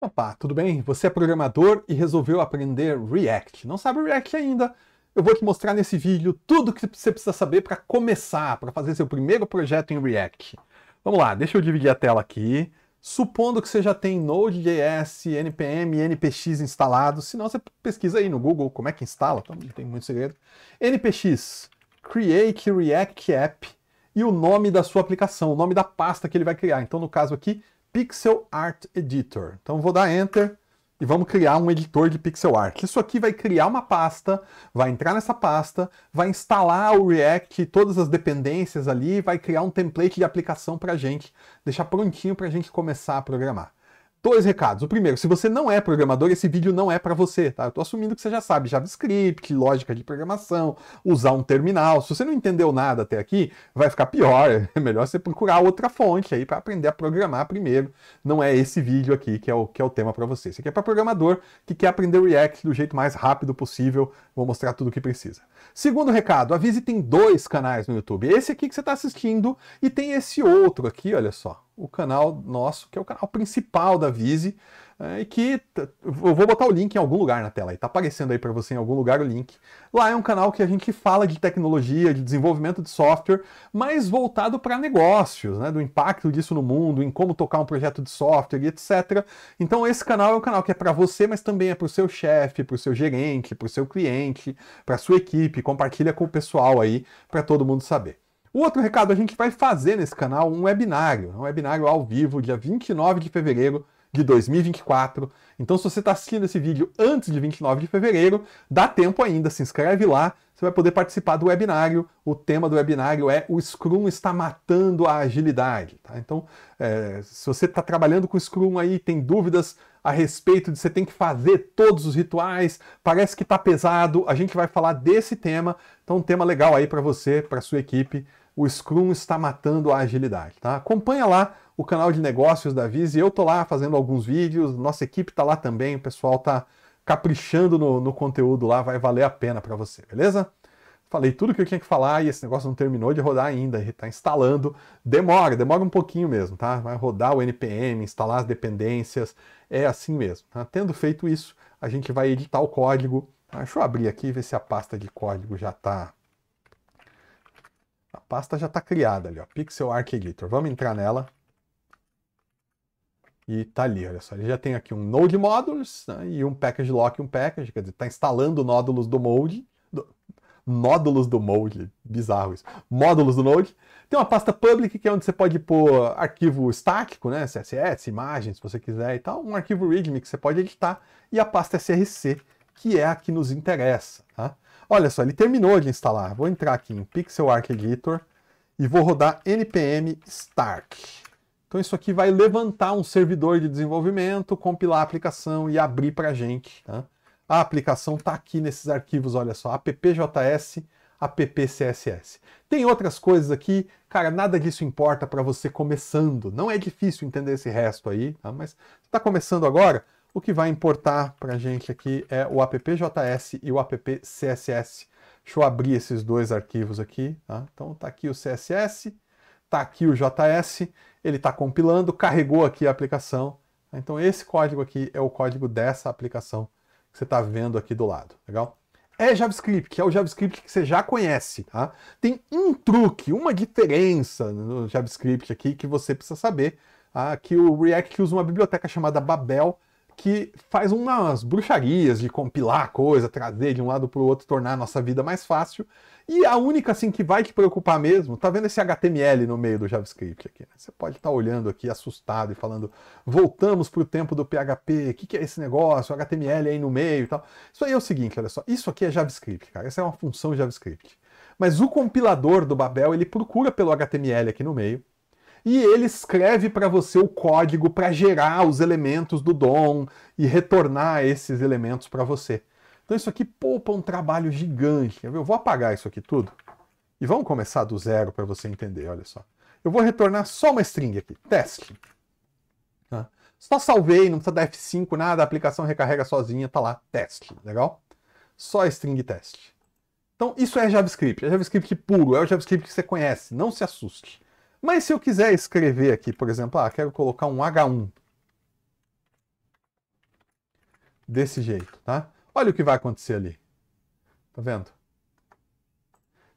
Opa, tudo bem? Você é programador e resolveu aprender React. Não sabe React ainda? Eu vou te mostrar nesse vídeo tudo o que você precisa saber para começar, para fazer seu primeiro projeto em React. Vamos lá, deixa eu dividir a tela aqui. Supondo que você já tem Node.js, NPM e NPX instalados, senão você pesquisa aí no Google como é que instala, então não tem muito segredo. NPX, Create React App e o nome da sua aplicação, o nome da pasta que ele vai criar. Então, no caso aqui, Pixel Art Editor. Então vou dar Enter e vamos criar um editor de pixel art. Isso aqui vai criar uma pasta, vai entrar nessa pasta, vai instalar o React, todas as dependências ali, vai criar um template de aplicação para gente, deixar prontinho para a gente começar a programar. Dois recados. O primeiro, se você não é programador, esse vídeo não é para você, tá? Eu tô assumindo que você já sabe JavaScript, lógica de programação, usar um terminal. Se você não entendeu nada até aqui, vai ficar pior. É melhor você procurar outra fonte aí para aprender a programar primeiro. Não é esse vídeo aqui que é o, que é o tema para você. Isso aqui é para programador que quer aprender React do jeito mais rápido possível. Vou mostrar tudo o que precisa. Segundo recado, a Vise tem dois canais no YouTube. Esse aqui que você está assistindo e tem esse outro aqui, olha só o canal nosso, que é o canal principal da Vise, é, que eu vou botar o link em algum lugar na tela, está aparecendo aí para você em algum lugar o link. Lá é um canal que a gente fala de tecnologia, de desenvolvimento de software, mas voltado para negócios, né, do impacto disso no mundo, em como tocar um projeto de software e etc. Então esse canal é um canal que é para você, mas também é para o seu chefe, para o seu gerente, para o seu cliente, para sua equipe, compartilha com o pessoal aí para todo mundo saber. O outro recado, a gente vai fazer nesse canal um webinário, um webinário ao vivo, dia 29 de fevereiro de 2024. Então, se você está assistindo esse vídeo antes de 29 de fevereiro, dá tempo ainda, se inscreve lá, você vai poder participar do webinário. O tema do webinário é o Scrum está matando a agilidade. Tá? Então, é, se você está trabalhando com Scrum aí, tem dúvidas a respeito de você tem que fazer todos os rituais, parece que está pesado, a gente vai falar desse tema. Então, um tema legal aí para você, para sua equipe o Scrum está matando a agilidade. Tá? Acompanha lá o canal de negócios da Vise. Eu tô lá fazendo alguns vídeos, nossa equipe tá lá também, o pessoal tá caprichando no, no conteúdo lá, vai valer a pena para você, beleza? Falei tudo que eu tinha que falar e esse negócio não terminou de rodar ainda, está instalando. Demora, demora um pouquinho mesmo, tá? Vai rodar o NPM, instalar as dependências, é assim mesmo. Tá? Tendo feito isso, a gente vai editar o código. Deixa eu abrir aqui e ver se a pasta de código já está a pasta já está criada ali, ó, Pixel Arc Editor. Vamos entrar nela. E tá ali, olha só. Ele já tem aqui um Node Modules né, e um Package Lock e um Package. Quer dizer, está instalando nódulos do Mode. Do... Nódulos do Mode. Bizarro isso. Módulos do Node. Tem uma pasta public, que é onde você pode pôr arquivo estático, né? CSS, imagens, se você quiser e tal. Um arquivo readme que você pode editar. E a pasta SRC, que é a que nos interessa, tá? Olha só, ele terminou de instalar. Vou entrar aqui em Pixel Arc Editor e vou rodar npm start. Então isso aqui vai levantar um servidor de desenvolvimento, compilar a aplicação e abrir para a gente. Tá? A aplicação está aqui nesses arquivos, olha só, appjs, appcss. Tem outras coisas aqui, cara, nada disso importa para você começando. Não é difícil entender esse resto aí, tá? mas você está começando agora, o que vai importar para a gente aqui é o appjs e o appcss. Deixa eu abrir esses dois arquivos aqui. Tá? Então está aqui o CSS, está aqui o JS, ele está compilando, carregou aqui a aplicação. Então esse código aqui é o código dessa aplicação que você está vendo aqui do lado, legal? É JavaScript, que é o JavaScript que você já conhece, tá? Tem um truque, uma diferença no JavaScript aqui que você precisa saber, tá? que o React usa uma biblioteca chamada Babel, que faz umas bruxarias de compilar coisa, trazer de um lado para o outro, tornar a nossa vida mais fácil. E a única assim que vai te preocupar mesmo, tá vendo esse HTML no meio do JavaScript aqui? Né? Você pode estar tá olhando aqui assustado e falando: voltamos para o tempo do PHP, o que, que, é esse negócio? O HTML aí no meio e tal. Isso aí é o seguinte, olha só, isso aqui é JavaScript, cara. Essa é uma função JavaScript. Mas o compilador do Babel ele procura pelo HTML aqui no meio e ele escreve para você o código para gerar os elementos do dom e retornar esses elementos para você. Então isso aqui poupa um trabalho gigante. Eu vou apagar isso aqui tudo e vamos começar do zero para você entender, olha só. Eu vou retornar só uma string aqui, teste. Tá? Só salvei, não precisa dar F5, nada, a aplicação recarrega sozinha, tá lá, teste, legal? Só string teste. Então, isso é JavaScript, é JavaScript puro, é o JavaScript que você conhece, não se assuste. Mas se eu quiser escrever aqui, por exemplo, ah, quero colocar um H1 desse jeito, tá? Olha o que vai acontecer ali. Tá vendo?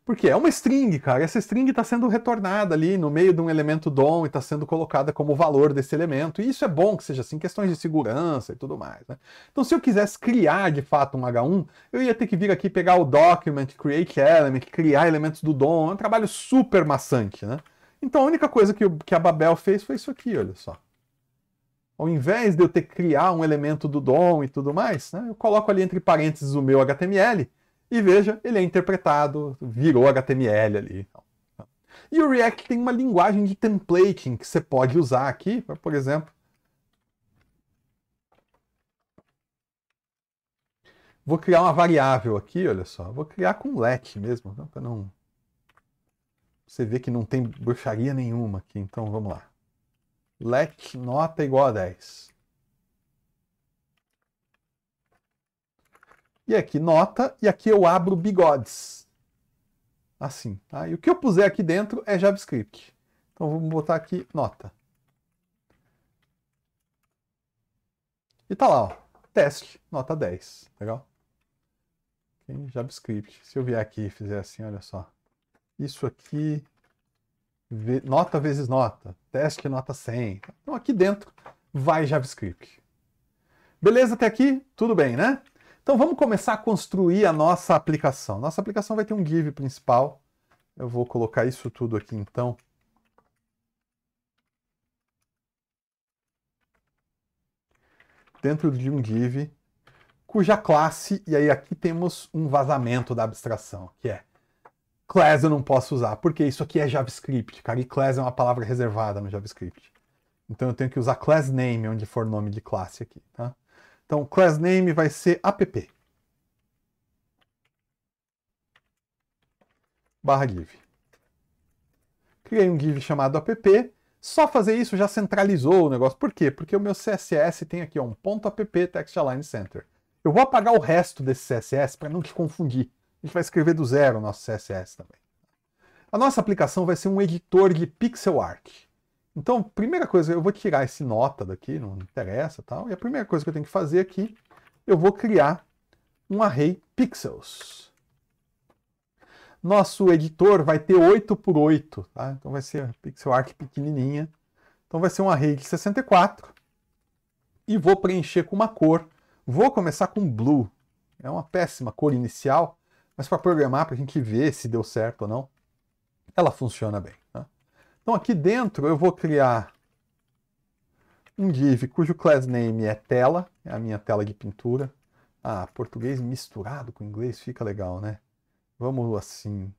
Porque é uma string, cara. Essa string está sendo retornada ali no meio de um elemento DOM e está sendo colocada como valor desse elemento. E isso é bom que seja assim, questões de segurança e tudo mais. Né? Então, se eu quisesse criar de fato um H1, eu ia ter que vir aqui pegar o document, create element, criar elementos do DOM. É um trabalho super maçante, né? Então a única coisa que, que a Babel fez foi isso aqui, olha só. Ao invés de eu ter que criar um elemento do DOM e tudo mais, né, eu coloco ali entre parênteses o meu HTML e veja, ele é interpretado, virou HTML ali. E o React tem uma linguagem de templating que você pode usar aqui, por exemplo. Vou criar uma variável aqui, olha só. Vou criar com let mesmo, né, para não você vê que não tem bruxaria nenhuma aqui. Então vamos lá. Let nota igual a 10. E aqui nota, e aqui eu abro bigodes. Assim, tá? E o que eu puser aqui dentro é JavaScript. Então vamos botar aqui nota. E tá lá, ó. Teste, nota 10. Legal? JavaScript. Se eu vier aqui e fizer assim, olha só isso aqui, nota vezes nota, teste nota 100. Então aqui dentro vai JavaScript. Beleza até aqui? Tudo bem, né? Então vamos começar a construir a nossa aplicação. Nossa aplicação vai ter um div principal. Eu vou colocar isso tudo aqui então. Dentro de um div cuja classe, e aí aqui temos um vazamento da abstração, que é class eu não posso usar, porque isso aqui é JavaScript, cara, e class é uma palavra reservada no JavaScript. Então eu tenho que usar class name onde for nome de classe aqui, tá? Então class name vai ser app. Barra give. Criei um give chamado app. Só fazer isso já centralizou o negócio. Por quê? Porque o meu CSS tem aqui ó, um ponto app text align center. Eu vou apagar o resto desse CSS para não te confundir a gente vai escrever do zero o nosso CSS também. A nossa aplicação vai ser um editor de pixel art. Então, primeira coisa, eu vou tirar esse nota daqui, não interessa tal. E a primeira coisa que eu tenho que fazer aqui, eu vou criar um array pixels. Nosso editor vai ter 8 por 8, tá? Então vai ser pixel art pequenininha. Então vai ser um array de 64. E vou preencher com uma cor. Vou começar com blue. É uma péssima cor inicial, mas para programar, para a gente ver se deu certo ou não, ela funciona bem. Né? Então aqui dentro eu vou criar um div cujo class name é tela, é a minha tela de pintura. Ah, português misturado com inglês fica legal, né? Vamos assim.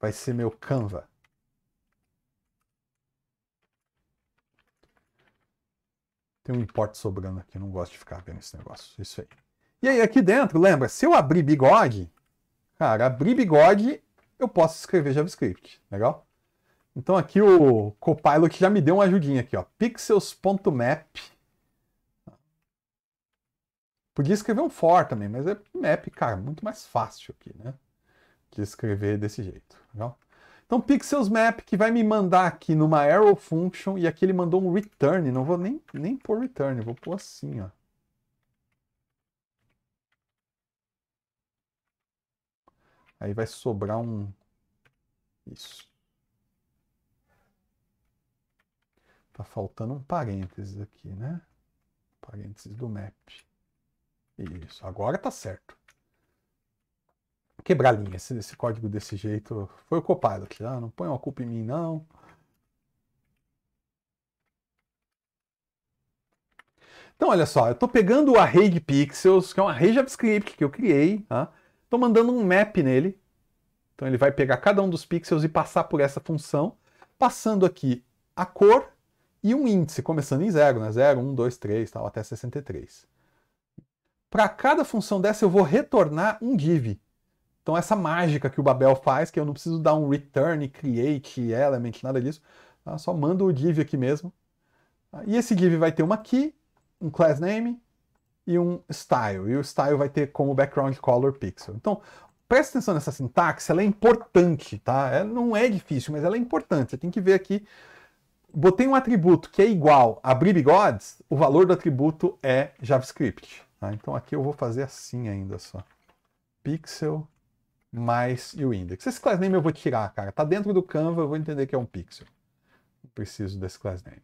Vai ser meu Canva. Tem um import sobrando aqui, não gosto de ficar vendo esse negócio. Isso aí. E aí, aqui dentro, lembra, se eu abrir bigode, Cara, abrir bigode, eu posso escrever JavaScript, legal? Então aqui o Copilot já me deu uma ajudinha aqui, ó. Pixels.map. Podia escrever um for também, mas é map, cara, muito mais fácil aqui, né? De escrever desse jeito, legal? Então pixels map que vai me mandar aqui numa arrow function e aqui ele mandou um return, não vou nem, nem pôr return, vou pôr assim, ó. Aí vai sobrar um. Isso. Tá faltando um parênteses aqui, né? Parênteses do map. Isso, agora tá certo. Quebrar linha, esse, esse código desse jeito foi o Copilot, né? não põe uma culpa em mim, não. Então, olha só, eu estou pegando o array de pixels, que é um array JavaScript que eu criei, tá? Estou mandando um map nele. Então ele vai pegar cada um dos pixels e passar por essa função, passando aqui a cor e um índice, começando em 0, né? 0, 1, 2, 3, tal, até 63. Para cada função dessa eu vou retornar um div. Então essa mágica que o Babel faz, que eu não preciso dar um return, create, element, nada disso, tá? só mando o div aqui mesmo. Ah, e esse div vai ter uma key, um class name, e um style. E o style vai ter como background color pixel. Então, presta atenção nessa sintaxe, ela é importante, tá? Ela é, não é difícil, mas ela é importante. Você tem que ver aqui. Botei um atributo que é igual a gods o valor do atributo é JavaScript. Tá? Então aqui eu vou fazer assim ainda só. Pixel mais e o index. Esse class name eu vou tirar, cara. Tá dentro do Canva, eu vou entender que é um pixel. Não preciso desse class name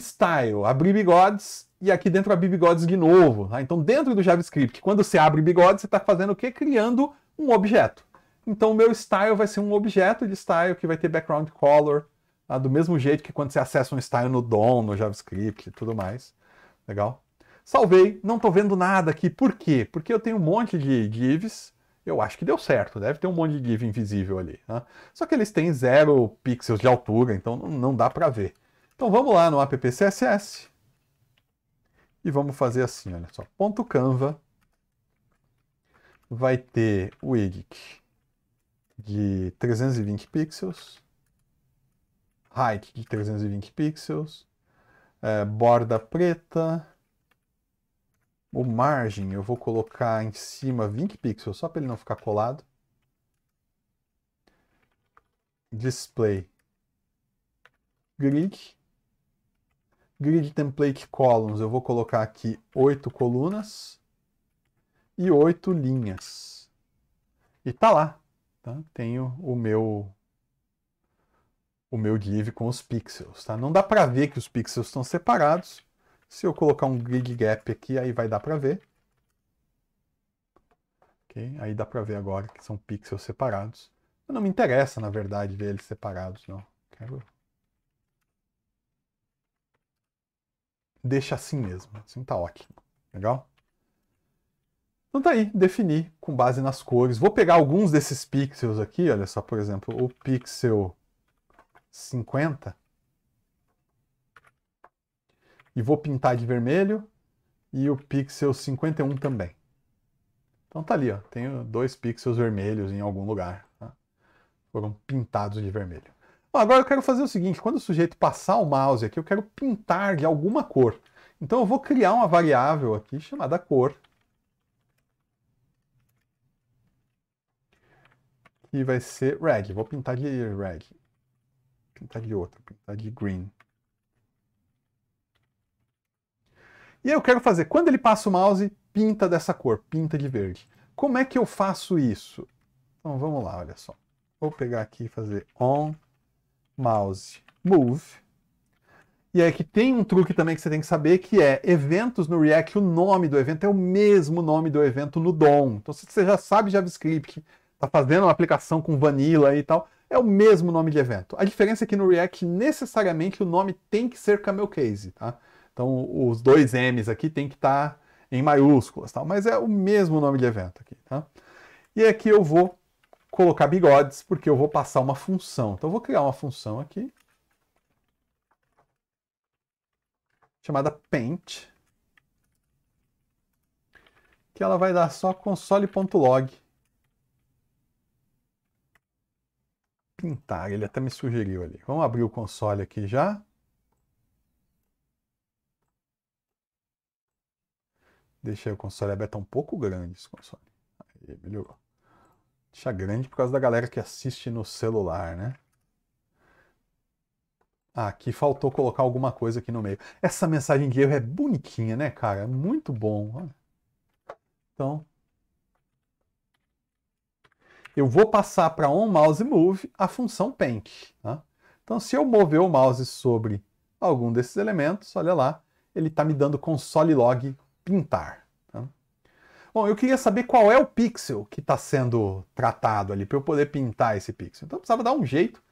style, abrir bigodes e aqui dentro abrir bigodes de novo. Tá? Então, dentro do JavaScript, quando você abre bigodes, você está fazendo o quê? Criando um objeto. Então, o meu style vai ser um objeto de style que vai ter background color, tá? do mesmo jeito que quando você acessa um style no DOM, no JavaScript e tudo mais. Legal? Salvei, não estou vendo nada aqui. Por quê? Porque eu tenho um monte de divs. Eu acho que deu certo, deve ter um monte de div invisível ali. Tá? Só que eles têm zero pixels de altura, então não dá para ver. Então vamos lá no app CSS e vamos fazer assim, olha só, ponto .canva vai ter o IGIC de 320 pixels, height de 320 pixels, é, borda preta, o margem eu vou colocar em cima 20 pixels só para ele não ficar colado, display grid Grid template columns, eu vou colocar aqui oito colunas e oito linhas. E tá lá. Tá? Tenho o meu o meu div com os pixels. Tá? Não dá para ver que os pixels estão separados. Se eu colocar um grid gap aqui, aí vai dar para ver. Aí dá para ver agora que são pixels separados. Não me interessa, na verdade, ver eles separados, não. Quero deixa assim mesmo. Assim tá ótimo. Legal? Então tá aí, defini com base nas cores. Vou pegar alguns desses pixels aqui, olha só, por exemplo, o pixel 50. E vou pintar de vermelho e o pixel 51 também. Então tá ali, ó, tenho dois pixels vermelhos em algum lugar. Tá? Foram pintados de vermelho agora eu quero fazer o seguinte, quando o sujeito passar o mouse aqui, eu quero pintar de alguma cor. Então eu vou criar uma variável aqui chamada cor. Que vai ser red. Vou pintar de red. Pintar de outra, pintar de green. E aí eu quero fazer, quando ele passa o mouse, pinta dessa cor, pinta de verde. Como é que eu faço isso? Então vamos lá, olha só. Vou pegar aqui e fazer on mouse move. E é que tem um truque também que você tem que saber, que é eventos no React, o nome do evento é o mesmo nome do evento no DOM. Então se você já sabe JavaScript, está fazendo uma aplicação com vanilla e tal, é o mesmo nome de evento. A diferença é que no React, necessariamente, o nome tem que ser camel case, tá? Então os dois M's aqui tem que estar tá em maiúsculas, tal, tá? mas é o mesmo nome de evento aqui, tá? E aqui eu vou colocar bigodes, porque eu vou passar uma função. Então eu vou criar uma função aqui. Chamada paint. Que ela vai dar só console.log. Pintar, ele até me sugeriu ali. Vamos abrir o console aqui já. Deixei o console aberto, é um pouco grande esse console. Aí, melhorou. Deixa grande por causa da galera que assiste no celular, né? Ah, aqui faltou colocar alguma coisa aqui no meio. Essa mensagem de erro é bonitinha, né, cara? Muito bom. Então, eu vou passar para on mouse move a função paint. Tá? Então, se eu mover o mouse sobre algum desses elementos, olha lá, ele está me dando console log pintar. Bom, eu queria saber qual é o pixel que está sendo tratado ali para eu poder pintar esse pixel. Então eu precisava dar um jeito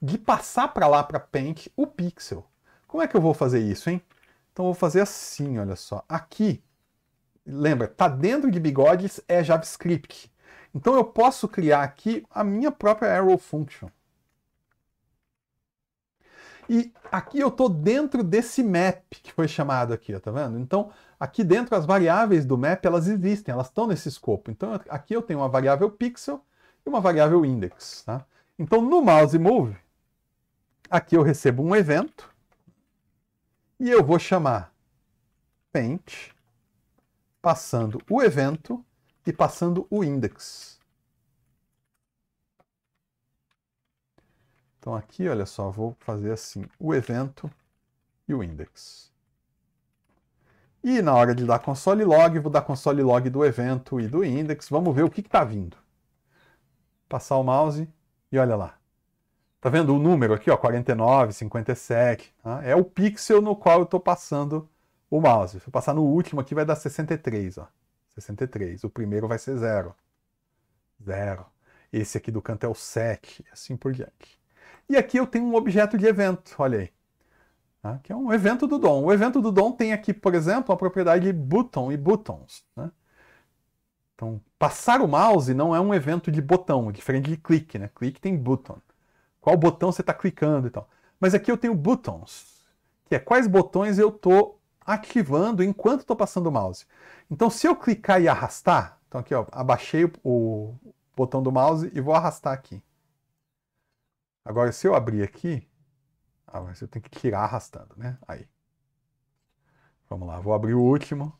de passar para lá para Paint o pixel. Como é que eu vou fazer isso, hein? Então eu vou fazer assim, olha só. Aqui, lembra, tá dentro de bigodes é JavaScript. Então eu posso criar aqui a minha própria arrow function. E aqui eu estou dentro desse map que foi chamado aqui, ó, tá vendo? Então Aqui dentro, as variáveis do map, elas existem, elas estão nesse escopo. Então, aqui eu tenho uma variável pixel e uma variável index. Tá? Então, no mouse move, aqui eu recebo um evento e eu vou chamar paint, passando o evento e passando o index. Então aqui, olha só, vou fazer assim, o evento e o index. E na hora de dar console log, vou dar console log do evento e do index. Vamos ver o que está vindo. Passar o mouse e olha lá. Tá vendo o número aqui, ó, 49, 57. Tá? É o pixel no qual eu estou passando o mouse. Se eu passar no último aqui, vai dar 63. Ó. 63. O primeiro vai ser 0. 0. Esse aqui do canto é o 7. assim por diante. E aqui eu tenho um objeto de evento. Olha aí né? que é um evento do DOM. O evento do DOM tem aqui, por exemplo, a propriedade button e buttons. Né? Então, passar o mouse não é um evento de botão, é diferente de clique. Né? Clique tem button. Qual botão você está clicando e tal. Mas aqui eu tenho buttons, que é quais botões eu estou ativando enquanto estou passando o mouse. Então, se eu clicar e arrastar, então aqui ó, abaixei o botão do mouse e vou arrastar aqui. Agora, se eu abrir aqui, ah, mas eu tenho que tirar arrastando, né? Aí. Vamos lá, vou abrir o último.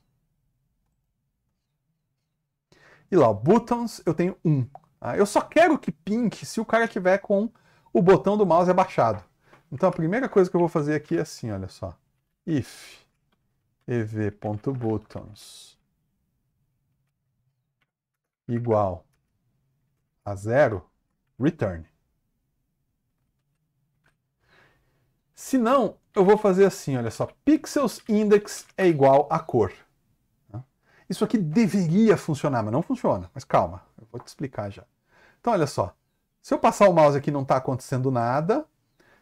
E lá, buttons, eu tenho um. Ah, eu só quero que pink se o cara tiver com o botão do mouse abaixado. Então a primeira coisa que eu vou fazer aqui é assim, olha só. if ev.buttons igual a zero, return. Se não, eu vou fazer assim, olha só, pixels index é igual a cor. Isso aqui deveria funcionar, mas não funciona. Mas calma, eu vou te explicar já. Então, olha só. Se eu passar o mouse aqui, não está acontecendo nada.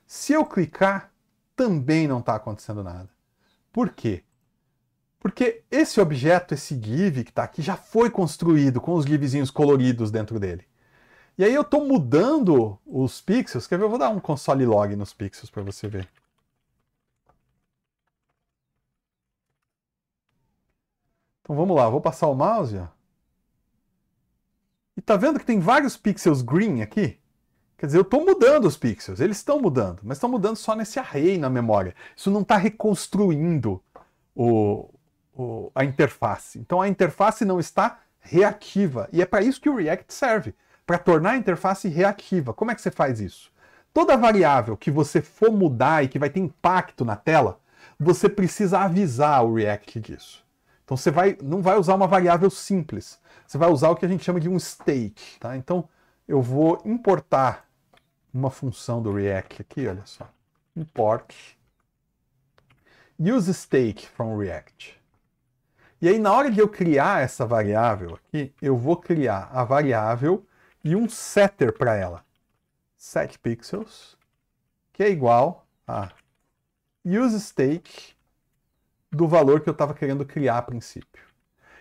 Se eu clicar, também não está acontecendo nada. Por quê? Porque esse objeto, esse give que está aqui, já foi construído com os givezinhos coloridos dentro dele. E aí eu estou mudando os pixels. Quer ver? Eu vou dar um console log nos pixels para você ver. Então vamos lá, vou passar o mouse, ó. E tá vendo que tem vários pixels green aqui? Quer dizer, eu estou mudando os pixels, eles estão mudando, mas estão mudando só nesse array na memória. Isso não está reconstruindo o, o, a interface. Então a interface não está reativa. E é para isso que o React serve para tornar a interface reativa. Como é que você faz isso? Toda variável que você for mudar e que vai ter impacto na tela, você precisa avisar o React disso. Então você vai, não vai usar uma variável simples, você vai usar o que a gente chama de um state Tá? Então eu vou importar uma função do React aqui, olha só. Import use state from React. E aí, na hora de eu criar essa variável aqui, eu vou criar a variável e um setter para ela. 7 pixels, que é igual a use state do valor que eu estava querendo criar a princípio.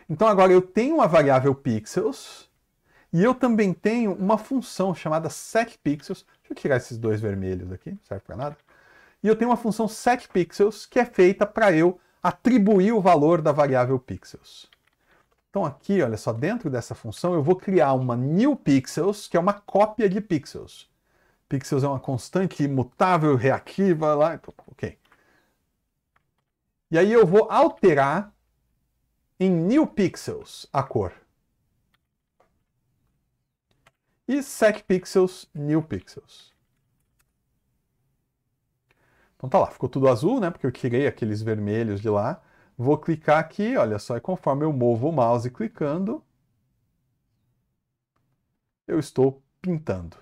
Então agora eu tenho a variável pixels e eu também tenho uma função chamada setPixels. Deixa eu tirar esses dois vermelhos aqui, não serve para nada. E eu tenho uma função setPixels que é feita para eu atribuir o valor da variável pixels. Então aqui, olha só, dentro dessa função eu vou criar uma new pixels, que é uma cópia de pixels. Pixels é uma constante imutável, reativa, lá, ok. E aí eu vou alterar em new pixels a cor. E set pixels, new pixels. Então tá lá, ficou tudo azul, né? Porque eu tirei aqueles vermelhos de lá. Vou clicar aqui, olha só, e conforme eu movo o mouse clicando, eu estou pintando.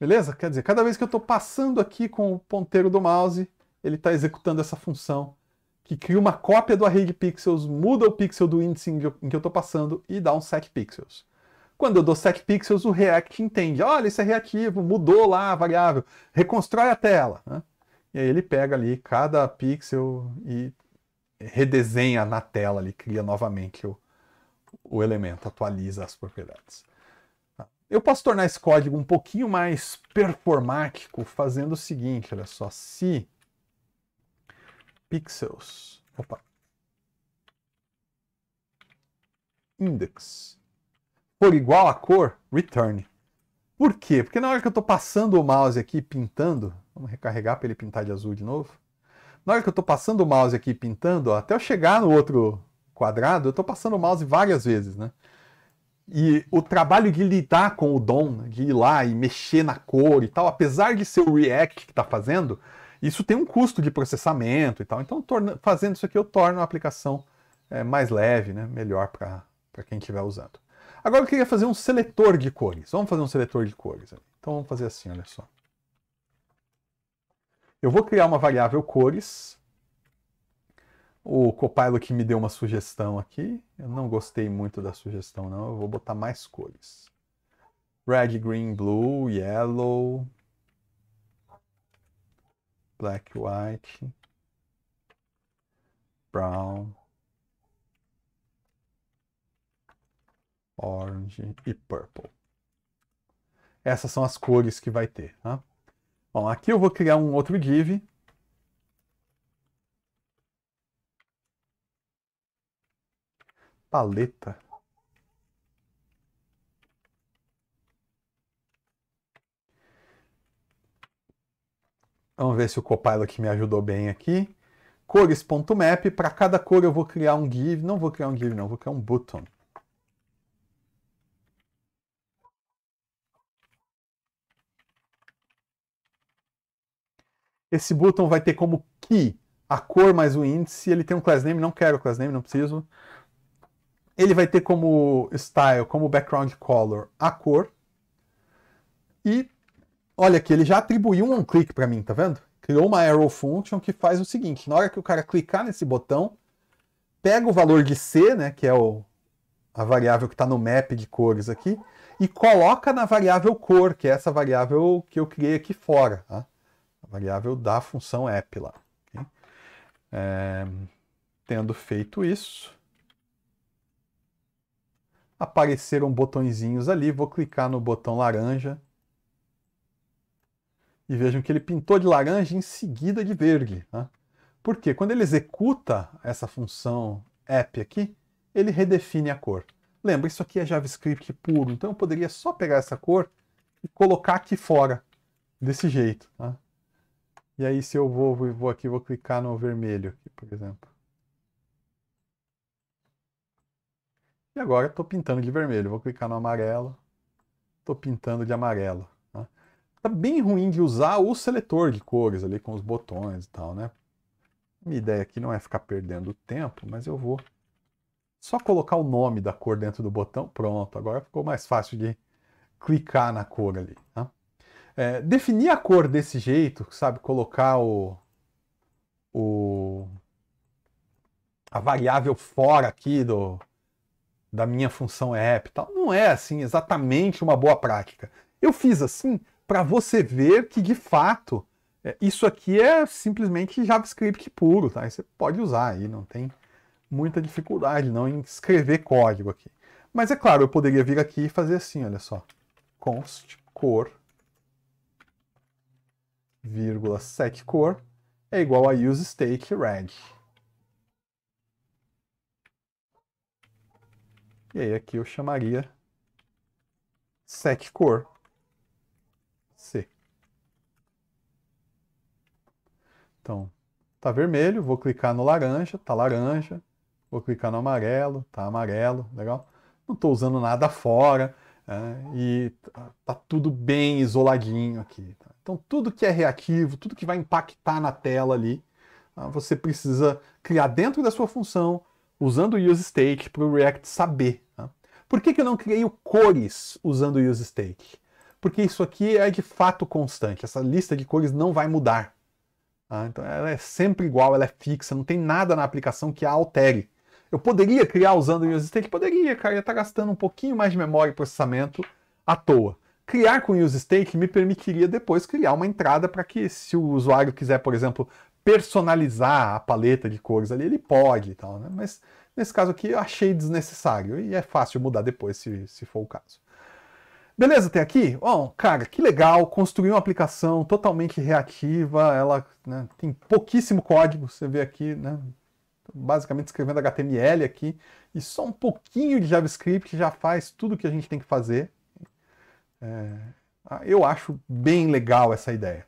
Beleza? Quer dizer, cada vez que eu estou passando aqui com o ponteiro do mouse, ele está executando essa função que cria uma cópia do array de pixels, muda o pixel do índice em que eu estou passando e dá um set pixels. Quando eu dou sec pixels, o React entende. Olha, isso é reativo, mudou lá a variável, reconstrói a tela. Né? E aí ele pega ali cada pixel e redesenha na tela ali, cria novamente o, o elemento, atualiza as propriedades. Tá. Eu posso tornar esse código um pouquinho mais performático fazendo o seguinte, olha só, se pixels, opa, index por igual a cor, return. Por quê? Porque na hora que eu estou passando o mouse aqui pintando, vamos recarregar para ele pintar de azul de novo. Na hora que eu estou passando o mouse aqui pintando, ó, até eu chegar no outro quadrado, eu estou passando o mouse várias vezes, né? E o trabalho de lidar com o DOM, né, de ir lá e mexer na cor e tal, apesar de ser o React que está fazendo, isso tem um custo de processamento e tal. Então, torna, fazendo isso aqui, eu torno a aplicação é, mais leve, né? melhor para quem estiver usando. Agora eu queria fazer um seletor de cores. Vamos fazer um seletor de cores. Então vamos fazer assim, olha só. Eu vou criar uma variável cores. O Copilot me deu uma sugestão aqui. Eu não gostei muito da sugestão, não. Eu vou botar mais cores. Red, green, blue, yellow. Black, white. Brown. orange e purple. Essas são as cores que vai ter. Tá? Bom, aqui eu vou criar um outro div. Paleta. Vamos ver se o Copilot me ajudou bem aqui. Cores.map, para cada cor eu vou criar um div, não vou criar um div não, vou criar um button. Esse button vai ter como key a cor mais o índice. Ele tem um class name, não quero class name, não preciso. Ele vai ter como style, como background color, a cor. E olha aqui, ele já atribuiu um click para mim, tá vendo? Criou uma arrow function que faz o seguinte: na hora que o cara clicar nesse botão, pega o valor de C, né, que é o, a variável que está no map de cores aqui, e coloca na variável cor, que é essa variável que eu criei aqui fora. Tá? variável da função app lá. Okay? É, tendo feito isso, apareceram botõezinhos ali, vou clicar no botão laranja e vejam que ele pintou de laranja em seguida de verde. Né? Por Porque quando ele executa essa função app aqui, ele redefine a cor. Lembra, isso aqui é JavaScript puro, então eu poderia só pegar essa cor e colocar aqui fora, desse jeito. Tá? E aí, se eu vou, vou aqui, vou clicar no vermelho, aqui, por exemplo. E agora estou pintando de vermelho. Vou clicar no amarelo. Estou pintando de amarelo. Tá? tá bem ruim de usar o seletor de cores ali com os botões e tal, né? Minha ideia aqui não é ficar perdendo tempo, mas eu vou só colocar o nome da cor dentro do botão. Pronto, agora ficou mais fácil de clicar na cor ali. Tá? É, definir a cor desse jeito, sabe? Colocar o, o a variável fora aqui do, da minha função app tal, não é assim exatamente uma boa prática. Eu fiz assim para você ver que de fato é, isso aqui é simplesmente JavaScript puro, tá? E você pode usar aí, não tem muita dificuldade não em escrever código aqui. Mas é claro, eu poderia vir aqui e fazer assim, olha só, const cor vírgula secCor é igual a useStakeReg. E aí aqui eu chamaria secCor C. Então, tá vermelho, vou clicar no laranja, tá laranja. Vou clicar no amarelo, tá amarelo, legal? Não estou usando nada fora né? e tá, tá, tudo bem isoladinho aqui. Tá? Então, tudo que é reativo, tudo que vai impactar na tela ali, ah, você precisa criar dentro da sua função, usando o useState para o React saber. Tá? Por que, que eu não criei o cores usando o useState? Porque isso aqui é de fato constante, essa lista de cores não vai mudar. Tá? Então ela é sempre igual, ela é fixa, não tem nada na aplicação que a altere. Eu poderia criar usando o useState? Poderia, cara, ia estar tá gastando um pouquinho mais de memória e processamento à toa. Criar com use stake me permitiria depois criar uma entrada para que, se o usuário quiser, por exemplo, personalizar a paleta de cores ali, ele pode e tal, né? Mas nesse caso aqui eu achei desnecessário e é fácil mudar depois se, se for o caso. Beleza, até aqui? Bom, cara, que legal, construir uma aplicação totalmente reativa, ela né, tem pouquíssimo código, você vê aqui, né? Basicamente escrevendo HTML aqui, e só um pouquinho de JavaScript já faz tudo o que a gente tem que fazer. É, eu acho bem legal essa ideia.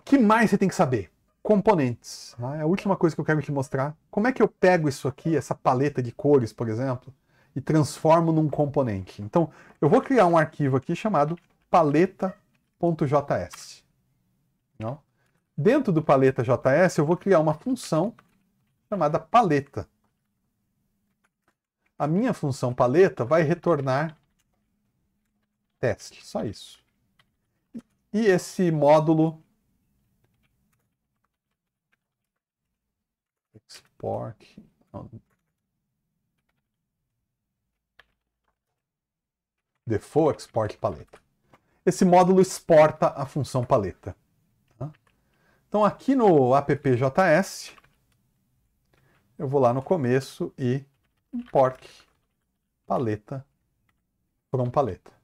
O que mais você tem que saber? Componentes. Né? É a última coisa que eu quero te mostrar. Como é que eu pego isso aqui, essa paleta de cores, por exemplo, e transformo num componente? Então, eu vou criar um arquivo aqui chamado paleta.js. Dentro do paleta.js, eu vou criar uma função chamada paleta. A minha função paleta vai retornar teste, só isso. E esse módulo export default export paleta. Esse módulo exporta a função paleta. Tá? Então aqui no appjs eu vou lá no começo e import paleta from paleta.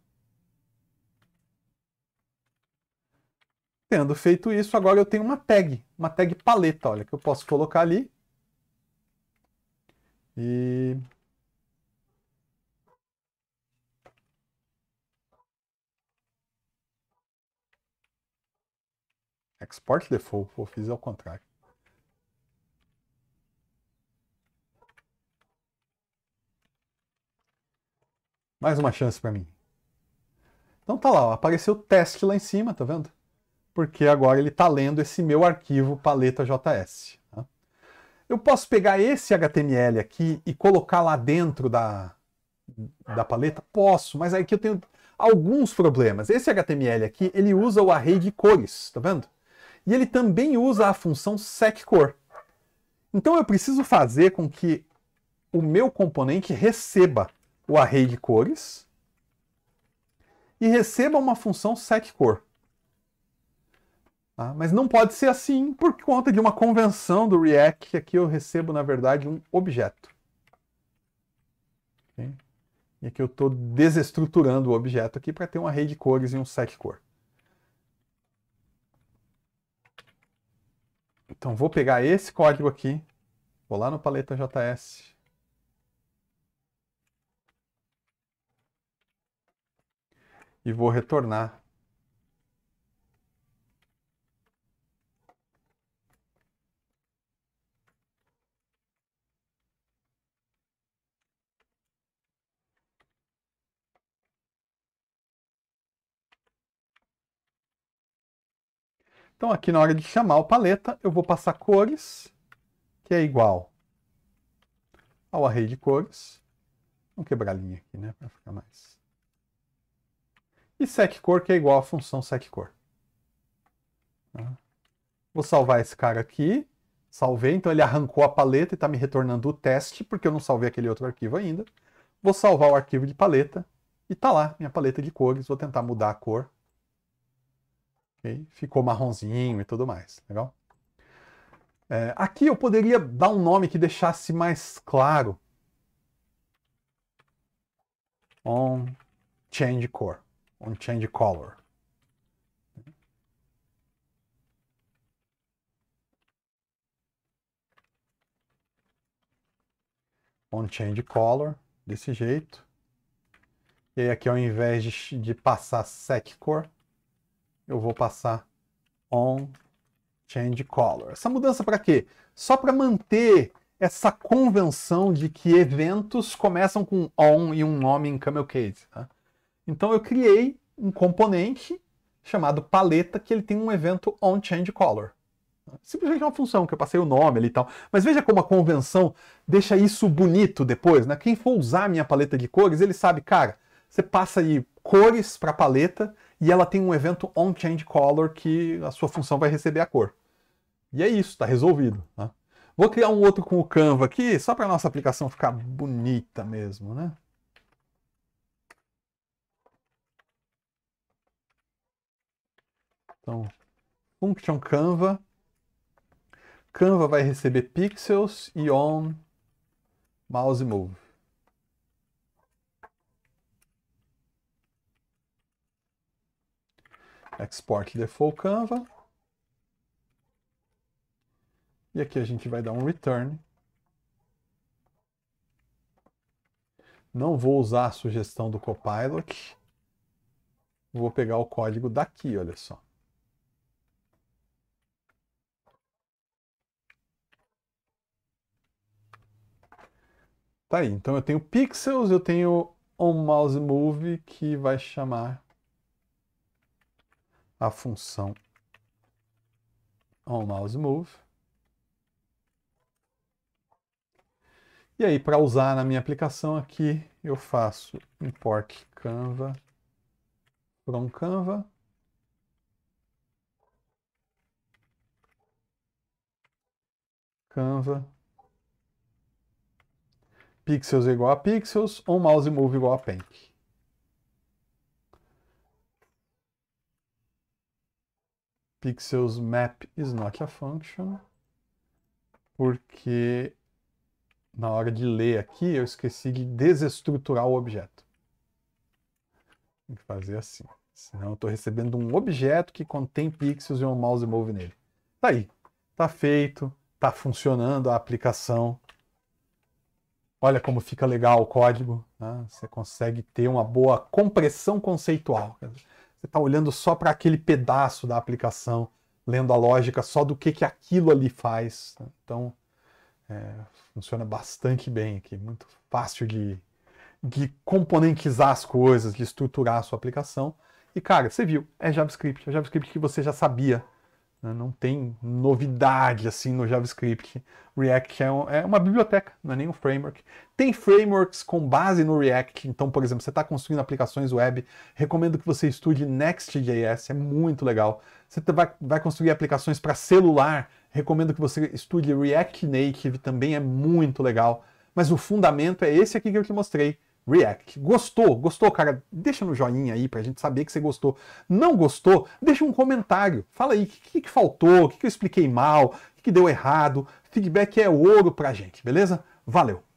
Tendo feito isso, agora eu tenho uma tag, uma tag paleta, olha, que eu posso colocar ali. E Export default, pô, fiz ao contrário. Mais uma chance para mim. Então tá lá, ó, apareceu teste lá em cima, tá vendo? porque agora ele está lendo esse meu arquivo paleta.js. Né? Eu posso pegar esse HTML aqui e colocar lá dentro da, da paleta? Posso, mas aqui é eu tenho alguns problemas. Esse HTML aqui, ele usa o array de cores, tá vendo? E ele também usa a função setCor. Então eu preciso fazer com que o meu componente receba o array de cores e receba uma função setCor. Ah, mas não pode ser assim por conta de uma convenção do React, que aqui eu recebo, na verdade, um objeto. Okay? E aqui eu estou desestruturando o objeto aqui para ter uma rede de cores e um set cor. Então vou pegar esse código aqui, vou lá no paleta JS, e vou retornar Então aqui na hora de chamar o paleta, eu vou passar cores, que é igual ao array de cores. Vamos quebrar a linha aqui, né, para ficar mais. E setCor, que é igual à função setCor. Tá? Vou salvar esse cara aqui. Salvei, então ele arrancou a paleta e está me retornando o teste, porque eu não salvei aquele outro arquivo ainda. Vou salvar o arquivo de paleta e está lá, minha paleta de cores. Vou tentar mudar a cor Okay? Ficou marronzinho e tudo mais. Legal? É, aqui eu poderia dar um nome que deixasse mais claro. On change core. On change color. On change color, desse jeito. E aí aqui ao invés de, de passar sec core, eu vou passar on change color. Essa mudança para quê? Só para manter essa convenção de que eventos começam com on e um nome em camel case. Tá? Então eu criei um componente chamado paleta que ele tem um evento on change color. Simplesmente é uma função que eu passei o nome ali e tal. Mas veja como a convenção deixa isso bonito depois, né? Quem for usar a minha paleta de cores, ele sabe, cara, você passa aí cores para a paleta e ela tem um evento on-change color que a sua função vai receber a cor. E é isso, está resolvido. Né? Vou criar um outro com o Canva aqui, só para a nossa aplicação ficar bonita mesmo, né? Então, function Canva. Canva vai receber pixels e on mouse move. export default Canva. E aqui a gente vai dar um return. Não vou usar a sugestão do Copilot. Vou pegar o código daqui, olha só. Tá aí, então eu tenho pixels, eu tenho on mouse move que vai chamar a função onMouseMove. E aí, para usar na minha aplicação aqui, eu faço import canva from canva. Canva. Pixels igual a pixels, on mouse move igual a pink. pixels map is not a function, porque na hora de ler aqui eu esqueci de desestruturar o objeto. Tem que fazer assim. Senão eu estou recebendo um objeto que contém pixels e um mouse move nele. Tá aí. Tá feito. Tá funcionando a aplicação. Olha como fica legal o código. Né? Você consegue ter uma boa compressão conceitual você está olhando só para aquele pedaço da aplicação, lendo a lógica só do que, que aquilo ali faz. Né? Então, é, funciona bastante bem aqui, muito fácil de, de componentizar as coisas, de estruturar a sua aplicação. E, cara, você viu, é JavaScript, é JavaScript que você já sabia né? Não tem novidade assim no JavaScript. React é, um, é, uma biblioteca, não é nem um framework. Tem frameworks com base no React. Então, por exemplo, você está construindo aplicações web, recomendo que você estude Next.js, é muito legal. Você vai, vai construir aplicações para celular, recomendo que você estude React Native, também é muito legal. Mas o fundamento é esse aqui que eu te mostrei React. Gostou? Gostou, cara? Deixa no joinha aí pra gente saber que você gostou. Não gostou? Deixa um comentário. Fala aí o que, que, que, faltou, o que, que, eu expliquei mal, o que, que deu errado. Feedback é ouro pra gente, beleza? Valeu!